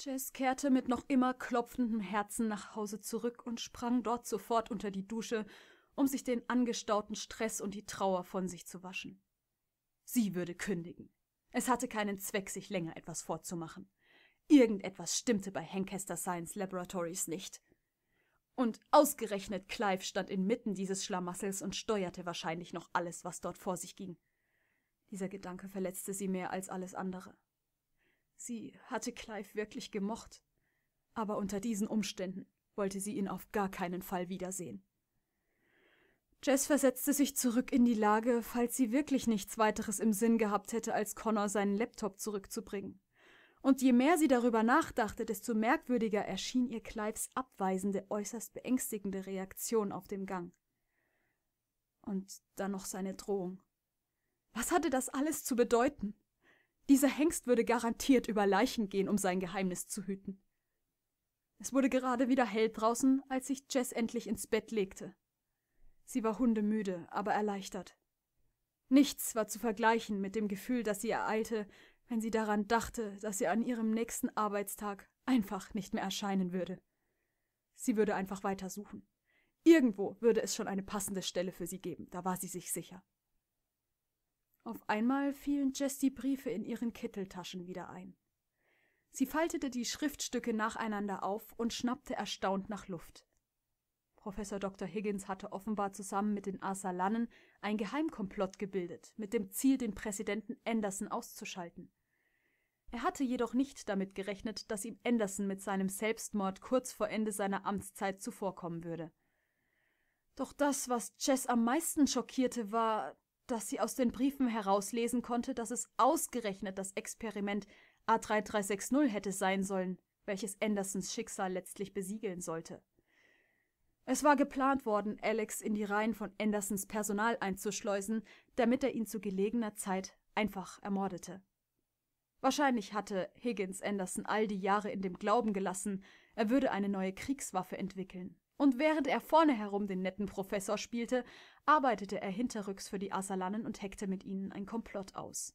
Jess kehrte mit noch immer klopfendem Herzen nach Hause zurück und sprang dort sofort unter die Dusche, um sich den angestauten Stress und die Trauer von sich zu waschen. Sie würde kündigen. Es hatte keinen Zweck, sich länger etwas vorzumachen. Irgendetwas stimmte bei Lancaster Science Laboratories nicht. Und ausgerechnet Clive stand inmitten dieses Schlamassels und steuerte wahrscheinlich noch alles, was dort vor sich ging. Dieser Gedanke verletzte sie mehr als alles andere. Sie hatte Clive wirklich gemocht, aber unter diesen Umständen wollte sie ihn auf gar keinen Fall wiedersehen. Jess versetzte sich zurück in die Lage, falls sie wirklich nichts weiteres im Sinn gehabt hätte, als Connor seinen Laptop zurückzubringen. Und je mehr sie darüber nachdachte, desto merkwürdiger erschien ihr Clives abweisende, äußerst beängstigende Reaktion auf dem Gang. Und dann noch seine Drohung. Was hatte das alles zu bedeuten? Dieser Hengst würde garantiert über Leichen gehen, um sein Geheimnis zu hüten. Es wurde gerade wieder hell draußen, als sich Jess endlich ins Bett legte. Sie war hundemüde, aber erleichtert. Nichts war zu vergleichen mit dem Gefühl, das sie ereilte, wenn sie daran dachte, dass sie an ihrem nächsten Arbeitstag einfach nicht mehr erscheinen würde. Sie würde einfach weitersuchen. Irgendwo würde es schon eine passende Stelle für sie geben, da war sie sich sicher. Auf einmal fielen Jess die Briefe in ihren Kitteltaschen wieder ein. Sie faltete die Schriftstücke nacheinander auf und schnappte erstaunt nach Luft. Professor Dr. Higgins hatte offenbar zusammen mit den Arsalanen ein Geheimkomplott gebildet, mit dem Ziel, den Präsidenten Anderson auszuschalten. Er hatte jedoch nicht damit gerechnet, dass ihm Anderson mit seinem Selbstmord kurz vor Ende seiner Amtszeit zuvorkommen würde. Doch das, was Jess am meisten schockierte, war, dass sie aus den Briefen herauslesen konnte, dass es ausgerechnet das Experiment A3360 hätte sein sollen, welches Andersons Schicksal letztlich besiegeln sollte. Es war geplant worden, Alex in die Reihen von Andersons Personal einzuschleusen, damit er ihn zu gelegener Zeit einfach ermordete. Wahrscheinlich hatte Higgins Anderson all die Jahre in dem Glauben gelassen, er würde eine neue Kriegswaffe entwickeln. Und während er vorne herum den netten Professor spielte, arbeitete er hinterrücks für die Asalannen und heckte mit ihnen ein Komplott aus.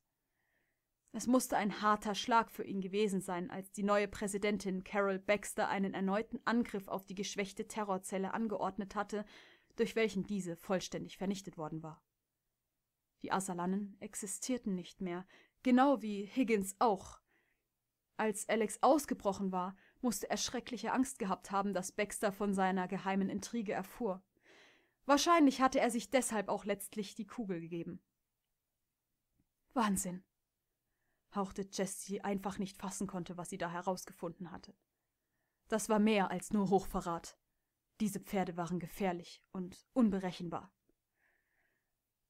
Es musste ein harter Schlag für ihn gewesen sein, als die neue Präsidentin Carol Baxter einen erneuten Angriff auf die geschwächte Terrorzelle angeordnet hatte, durch welchen diese vollständig vernichtet worden war. Die Asalannen existierten nicht mehr, genau wie Higgins auch. Als Alex ausgebrochen war, musste er schreckliche Angst gehabt haben, dass Baxter von seiner geheimen Intrige erfuhr. Wahrscheinlich hatte er sich deshalb auch letztlich die Kugel gegeben. Wahnsinn, hauchte Jess, die einfach nicht fassen konnte, was sie da herausgefunden hatte. Das war mehr als nur Hochverrat. Diese Pferde waren gefährlich und unberechenbar.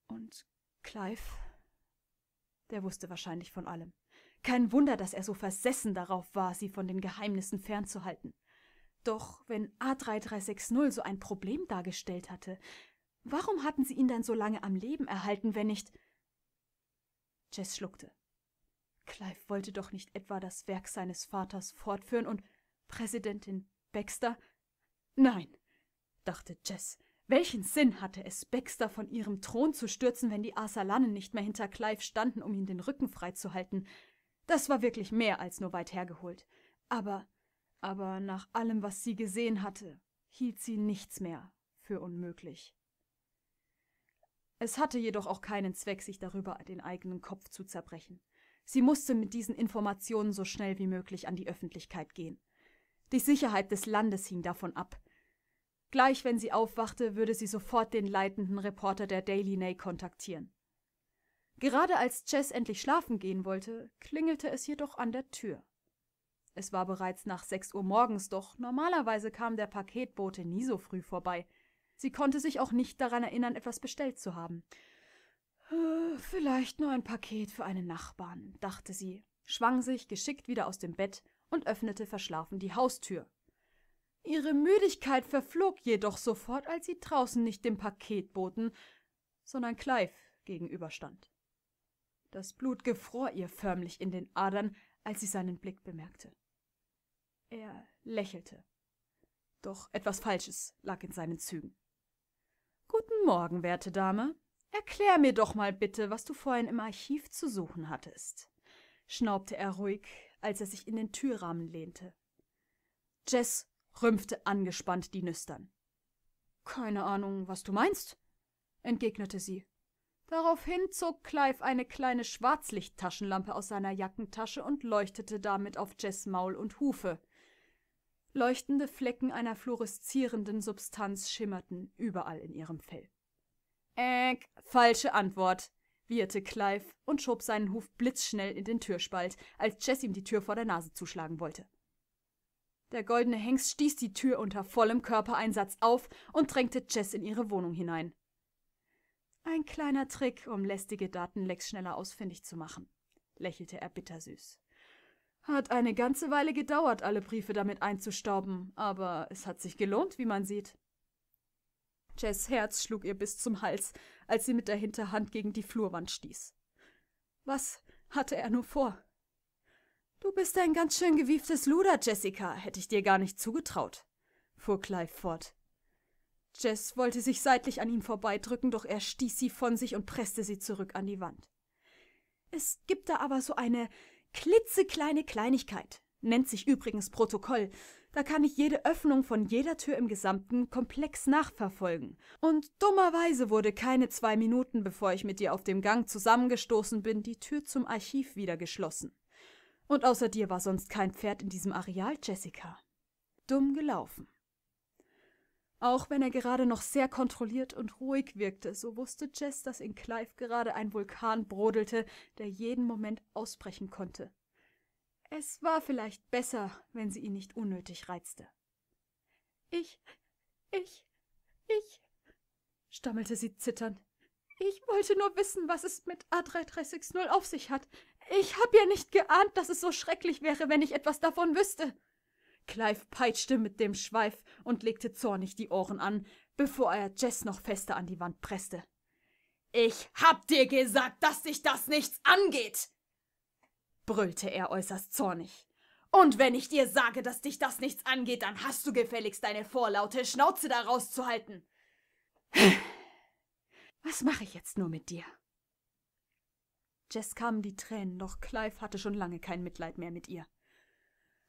Und Clive, der wusste wahrscheinlich von allem. Kein Wunder, dass er so versessen darauf war, sie von den Geheimnissen fernzuhalten. Doch wenn A3360 so ein Problem dargestellt hatte, warum hatten sie ihn dann so lange am Leben erhalten, wenn nicht. Jess schluckte. Clive wollte doch nicht etwa das Werk seines Vaters fortführen und Präsidentin Baxter? Nein, dachte Jess. Welchen Sinn hatte es, Baxter von ihrem Thron zu stürzen, wenn die Arsalanen nicht mehr hinter Clive standen, um ihm den Rücken freizuhalten? Das war wirklich mehr als nur weit hergeholt. Aber aber nach allem, was sie gesehen hatte, hielt sie nichts mehr für unmöglich. Es hatte jedoch auch keinen Zweck, sich darüber den eigenen Kopf zu zerbrechen. Sie musste mit diesen Informationen so schnell wie möglich an die Öffentlichkeit gehen. Die Sicherheit des Landes hing davon ab. Gleich wenn sie aufwachte, würde sie sofort den leitenden Reporter der Daily Nay kontaktieren. Gerade als Jess endlich schlafen gehen wollte, klingelte es jedoch an der Tür es war bereits nach sechs Uhr morgens, doch normalerweise kam der Paketbote nie so früh vorbei. Sie konnte sich auch nicht daran erinnern, etwas bestellt zu haben. Äh, vielleicht nur ein Paket für einen Nachbarn, dachte sie, schwang sich geschickt wieder aus dem Bett und öffnete verschlafen die Haustür. Ihre Müdigkeit verflog jedoch sofort, als sie draußen nicht dem Paketboten, sondern Clive gegenüberstand. Das Blut gefror ihr förmlich in den Adern, als sie seinen Blick bemerkte er lächelte doch etwas falsches lag in seinen zügen guten morgen werte dame erklär mir doch mal bitte was du vorhin im archiv zu suchen hattest schnaubte er ruhig als er sich in den türrahmen lehnte Jess rümpfte angespannt die nüstern keine ahnung was du meinst entgegnete sie daraufhin zog clive eine kleine schwarzlichttaschenlampe aus seiner jackentasche und leuchtete damit auf Jess maul und hufe Leuchtende Flecken einer fluoreszierenden Substanz schimmerten überall in ihrem Fell. Äck, falsche Antwort, wieherte Clive und schob seinen Huf blitzschnell in den Türspalt, als Jess ihm die Tür vor der Nase zuschlagen wollte. Der goldene Hengst stieß die Tür unter vollem Körpereinsatz auf und drängte Jess in ihre Wohnung hinein. Ein kleiner Trick, um lästige Datenlecks schneller ausfindig zu machen, lächelte er bittersüß. Hat eine ganze Weile gedauert, alle Briefe damit einzustauben, aber es hat sich gelohnt, wie man sieht. Jess Herz schlug ihr bis zum Hals, als sie mit der Hinterhand gegen die Flurwand stieß. Was hatte er nur vor? Du bist ein ganz schön gewieftes Luder, Jessica, hätte ich dir gar nicht zugetraut, fuhr Clive fort. Jess wollte sich seitlich an ihm vorbeidrücken, doch er stieß sie von sich und presste sie zurück an die Wand. Es gibt da aber so eine klitzekleine Kleinigkeit, nennt sich übrigens Protokoll, da kann ich jede Öffnung von jeder Tür im gesamten Komplex nachverfolgen. Und dummerweise wurde keine zwei Minuten, bevor ich mit dir auf dem Gang zusammengestoßen bin, die Tür zum Archiv wieder geschlossen. Und außer dir war sonst kein Pferd in diesem Areal, Jessica. Dumm gelaufen. Auch wenn er gerade noch sehr kontrolliert und ruhig wirkte, so wusste Jess, dass in Clive gerade ein Vulkan brodelte, der jeden Moment ausbrechen konnte. Es war vielleicht besser, wenn sie ihn nicht unnötig reizte. Ich, ich, ich, stammelte sie zitternd. Ich wollte nur wissen, was es mit A3360 auf sich hat. Ich habe ja nicht geahnt, dass es so schrecklich wäre, wenn ich etwas davon wüsste. Clive peitschte mit dem Schweif und legte zornig die Ohren an, bevor er Jess noch fester an die Wand presste. Ich hab dir gesagt, dass dich das nichts angeht! brüllte er äußerst zornig. Und wenn ich dir sage, dass dich das nichts angeht, dann hast du gefälligst deine vorlaute Schnauze da rauszuhalten. Was mache ich jetzt nur mit dir? Jess kamen die Tränen, doch Clive hatte schon lange kein Mitleid mehr mit ihr.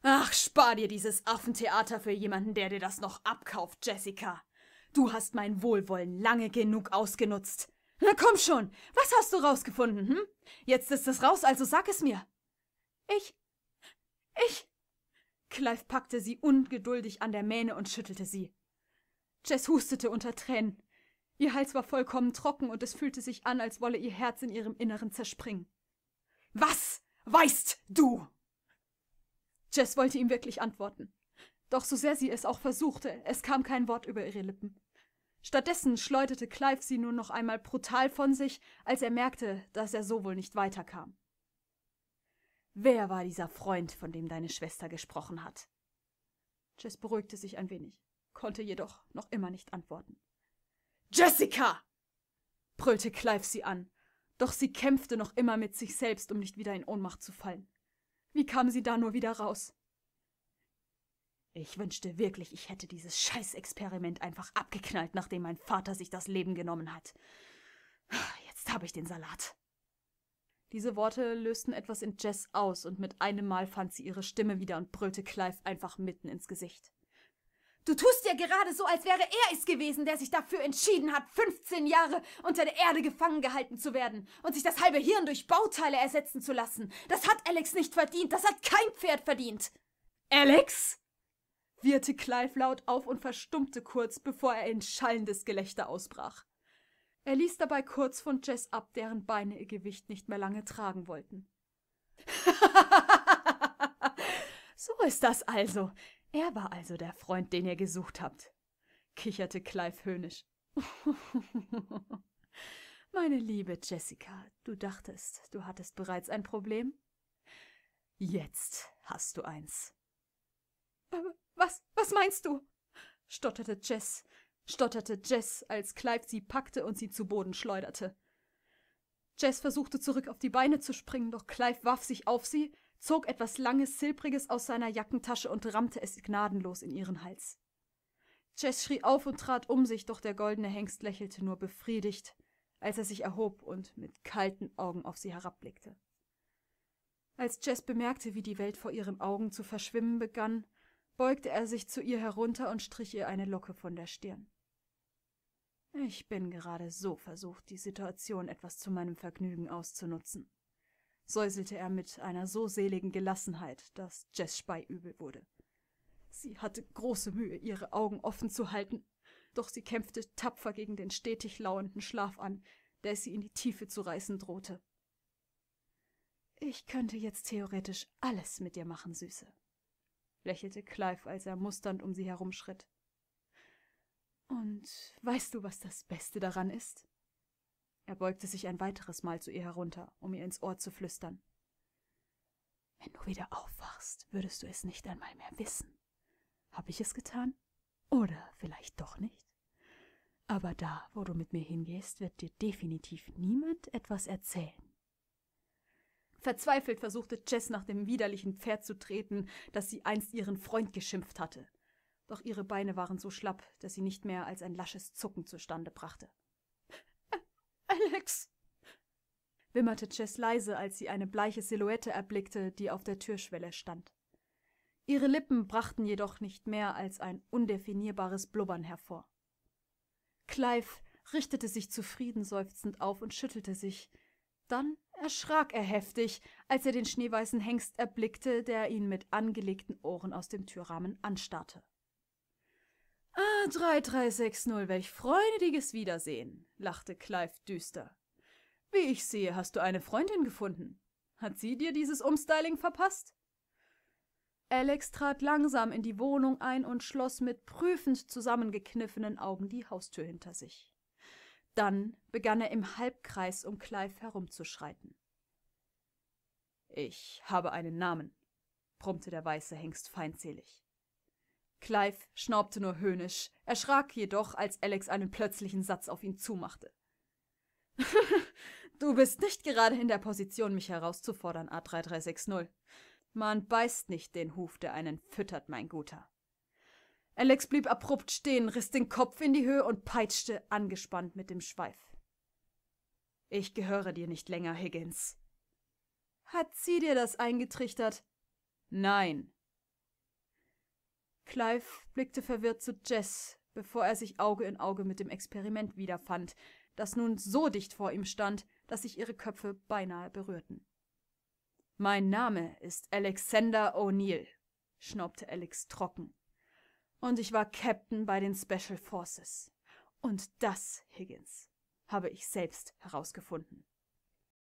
Ach, spar dir dieses Affentheater für jemanden, der dir das noch abkauft, Jessica. Du hast mein Wohlwollen lange genug ausgenutzt. Na komm schon, was hast du rausgefunden, hm? Jetzt ist es raus, also sag es mir. Ich. Ich. Clive packte sie ungeduldig an der Mähne und schüttelte sie. Jess hustete unter Tränen. Ihr Hals war vollkommen trocken und es fühlte sich an, als wolle ihr Herz in ihrem Inneren zerspringen. Was weißt du? Jess wollte ihm wirklich antworten. Doch so sehr sie es auch versuchte, es kam kein Wort über ihre Lippen. Stattdessen schleuderte Clive sie nur noch einmal brutal von sich, als er merkte, dass er so wohl nicht weiterkam. Wer war dieser Freund, von dem deine Schwester gesprochen hat? Jess beruhigte sich ein wenig, konnte jedoch noch immer nicht antworten. Jessica! brüllte Clive sie an, doch sie kämpfte noch immer mit sich selbst, um nicht wieder in Ohnmacht zu fallen. Wie kam sie da nur wieder raus? Ich wünschte wirklich, ich hätte dieses Scheißexperiment einfach abgeknallt, nachdem mein Vater sich das Leben genommen hat. Jetzt habe ich den Salat. Diese Worte lösten etwas in Jess aus, und mit einem Mal fand sie ihre Stimme wieder und brüllte Clive einfach mitten ins Gesicht. Du tust ja gerade so, als wäre er es gewesen, der sich dafür entschieden hat, 15 Jahre unter der Erde gefangen gehalten zu werden und sich das halbe Hirn durch Bauteile ersetzen zu lassen. Das hat Alex nicht verdient, das hat kein Pferd verdient. Alex? wirrte Clive laut auf und verstummte kurz, bevor er in schallendes Gelächter ausbrach. Er ließ dabei kurz von Jess ab, deren Beine ihr Gewicht nicht mehr lange tragen wollten. so ist das also. Er war also der Freund, den ihr gesucht habt, kicherte Clive höhnisch. Meine liebe Jessica, du dachtest, du hattest bereits ein Problem? Jetzt hast du eins. was, was meinst du? stotterte Jess, stotterte Jess, als Clive sie packte und sie zu Boden schleuderte. Jess versuchte zurück auf die Beine zu springen, doch Clive warf sich auf sie, zog etwas Langes, Silbriges aus seiner Jackentasche und rammte es gnadenlos in ihren Hals. Jess schrie auf und trat um sich, doch der goldene Hengst lächelte nur befriedigt, als er sich erhob und mit kalten Augen auf sie herabblickte. Als Jess bemerkte, wie die Welt vor ihren Augen zu verschwimmen begann, beugte er sich zu ihr herunter und strich ihr eine Locke von der Stirn. Ich bin gerade so versucht, die Situation etwas zu meinem Vergnügen auszunutzen säuselte er mit einer so seligen gelassenheit dass Jess Spey übel wurde. Sie hatte große Mühe, ihre Augen offen zu halten, doch sie kämpfte tapfer gegen den stetig lauernden Schlaf an, der sie in die Tiefe zu reißen drohte. Ich könnte jetzt theoretisch alles mit dir machen, Süße, lächelte Clive, als er musternd um sie herumschritt. Und weißt du, was das Beste daran ist? er beugte sich ein weiteres mal zu ihr herunter um ihr ins ohr zu flüstern wenn du wieder aufwachst würdest du es nicht einmal mehr wissen hab ich es getan oder vielleicht doch nicht aber da wo du mit mir hingehst wird dir definitiv niemand etwas erzählen verzweifelt versuchte jess nach dem widerlichen pferd zu treten das sie einst ihren freund geschimpft hatte doch ihre beine waren so schlapp dass sie nicht mehr als ein lasches zucken zustande brachte Alex? wimmerte Jess leise, als sie eine bleiche Silhouette erblickte, die auf der Türschwelle stand. Ihre Lippen brachten jedoch nicht mehr als ein undefinierbares Blubbern hervor. Clive richtete sich zufrieden seufzend auf und schüttelte sich. Dann erschrak er heftig, als er den schneeweißen Hengst erblickte, der ihn mit angelegten Ohren aus dem Türrahmen anstarrte. 3360, welch freudiges Wiedersehen, lachte Clive düster. Wie ich sehe, hast du eine Freundin gefunden. Hat sie dir dieses Umstyling verpasst? Alex trat langsam in die Wohnung ein und schloss mit prüfend zusammengekniffenen Augen die Haustür hinter sich. Dann begann er im Halbkreis um Clive herumzuschreiten. Ich habe einen Namen, brummte der weiße Hengst feindselig. Clive schnaubte nur höhnisch, erschrak jedoch, als Alex einen plötzlichen Satz auf ihn zumachte. du bist nicht gerade in der Position, mich herauszufordern, A3360. Man beißt nicht den Huf, der einen füttert, mein Guter. Alex blieb abrupt stehen, riss den Kopf in die Höhe und peitschte angespannt mit dem Schweif. Ich gehöre dir nicht länger, Higgins. Hat sie dir das eingetrichtert? Nein, Clive blickte verwirrt zu Jess, bevor er sich Auge in Auge mit dem Experiment wiederfand, das nun so dicht vor ihm stand, dass sich ihre Köpfe beinahe berührten. Mein Name ist Alexander O'Neill, schnaubte Alex trocken. Und ich war Captain bei den Special Forces. Und das, Higgins, habe ich selbst herausgefunden.